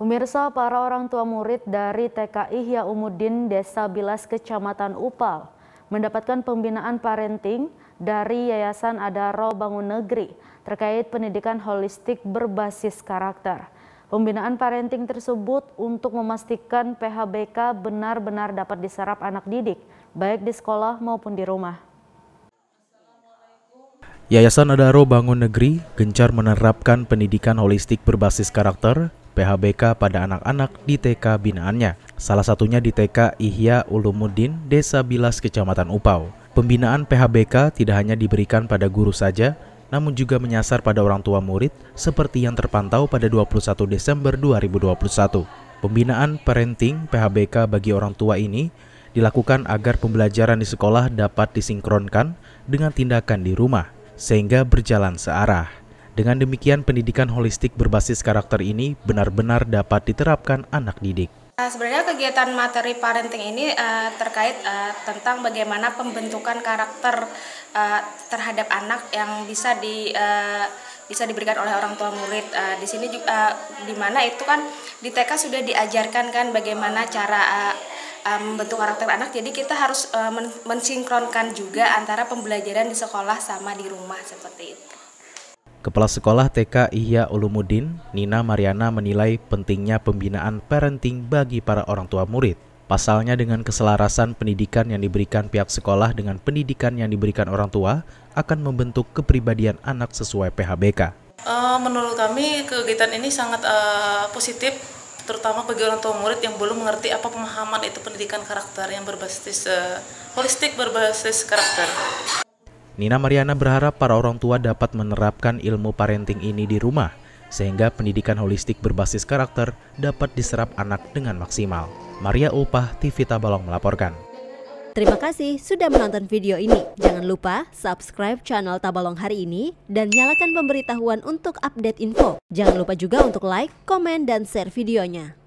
Pemirsa, para orang tua murid dari TKI Ihya Umudin Desa Bilas Kecamatan Upal mendapatkan pembinaan parenting dari Yayasan Adaro Bangun Negeri terkait pendidikan holistik berbasis karakter. Pembinaan parenting tersebut untuk memastikan PHBK benar-benar dapat diserap anak didik, baik di sekolah maupun di rumah. Yayasan Adaro Bangun Negeri gencar menerapkan pendidikan holistik berbasis karakter PHBK pada anak-anak di TK binaannya, salah satunya di TK Ihya Ulumuddin, Desa Bilas, Kecamatan Upau. Pembinaan PHBK tidak hanya diberikan pada guru saja, namun juga menyasar pada orang tua murid seperti yang terpantau pada 21 Desember 2021. Pembinaan parenting PHBK bagi orang tua ini dilakukan agar pembelajaran di sekolah dapat disinkronkan dengan tindakan di rumah, sehingga berjalan searah. Dengan demikian, pendidikan holistik berbasis karakter ini benar-benar dapat diterapkan anak didik. Eh, sebenarnya kegiatan materi parenting ini uh, terkait uh, tentang bagaimana pembentukan karakter uh, terhadap anak yang bisa di uh, bisa diberikan oleh orang tua murid. Uh, di sini juga uh, di mana itu kan di TK sudah diajarkan kan bagaimana cara uh, membentuk karakter anak. Jadi kita harus uh, mensinkronkan juga antara pembelajaran di sekolah sama di rumah seperti itu. Kepala Sekolah TK Ihya Ulumuddin, Nina Mariana menilai pentingnya pembinaan parenting bagi para orang tua murid. Pasalnya dengan keselarasan pendidikan yang diberikan pihak sekolah dengan pendidikan yang diberikan orang tua akan membentuk kepribadian anak sesuai PHBK. Uh, eh, menurut kami kegiatan ini sangat uh, positif terutama bagi orang tua murid yang belum mengerti apa pemahaman itu pendidikan karakter yang berbasis uh, holistik berbasis karakter. Nina Mariana berharap para orang tua dapat menerapkan ilmu parenting ini di rumah, sehingga pendidikan holistik berbasis karakter dapat diserap anak dengan maksimal. Maria Upah, TV Tabalong melaporkan. Terima kasih sudah menonton video ini. Jangan lupa subscribe channel Tabalong hari ini dan nyalakan pemberitahuan untuk update info. Jangan lupa juga untuk like, komen, dan share videonya.